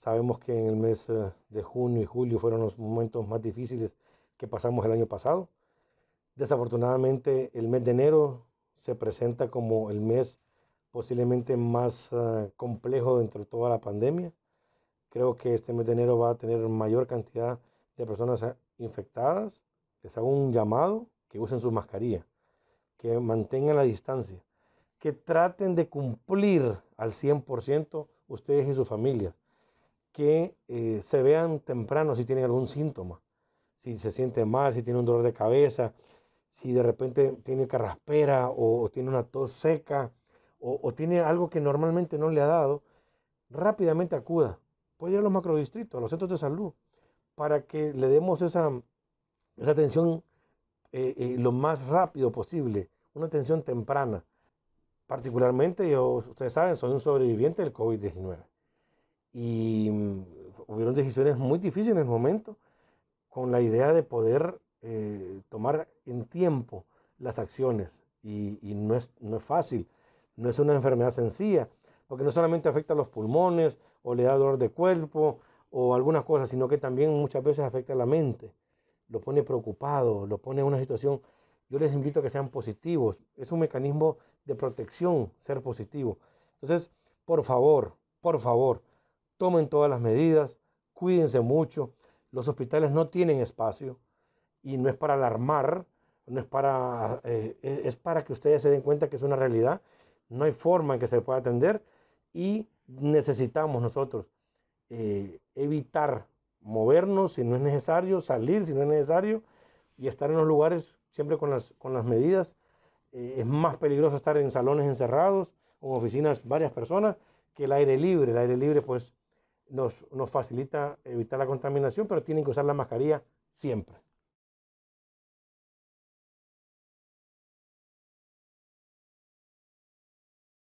Sabemos que en el mes eh, de junio y julio fueron los momentos más difíciles que pasamos el año pasado. Desafortunadamente, el mes de enero se presenta como el mes posiblemente más eh, complejo dentro de toda la pandemia. Creo que este mes de enero va a tener mayor cantidad de personas eh, infectadas. Les hago un llamado que usen sus mascarillas, que mantengan la distancia, que traten de cumplir al 100% ustedes y su familia que eh, se vean temprano si tienen algún síntoma, si se siente mal, si tiene un dolor de cabeza, si de repente tiene carraspera o, o tiene una tos seca o, tiene algo que normalmente no le ha dado, rápidamente acuda. Puede ir a los macrodistritos, a los centros de salud, para que le demos esa, esa atención eh, eh, lo más rápido posible, una atención temprana. Particularmente, yo, ustedes saben, soy un sobreviviente del COVID-19 y mm, hubieron decisiones muy difíciles en el momento con la idea de poder eh, tomar en tiempo las acciones y, no, es, no es fácil, no es una enfermedad sencilla, porque no solamente afecta a los pulmones o le da dolor de cuerpo o algunas cosas, sino que también muchas veces afecta a la mente, lo pone preocupado, lo pone en una situación, yo les invito a que sean positivos, es un mecanismo de protección ser positivo. Entonces, por favor, por favor, tomen todas las medidas, cuídense mucho, los hospitales no tienen espacio y no es para alarmar, no es para, eh, e, es para que ustedes se den cuenta que es una realidad, no hay forma en que se pueda atender y necesitamos nosotros eh, evitar movernos si no es necesario, salir si no es necesario y estar en los lugares siempre con las, con las medidas. Eh, es más peligroso estar en salones encerrados o oficinas varias personas que el aire libre. El aire libre pues nos, facilita evitar la contaminación, pero tienen que usar la mascarilla siempre.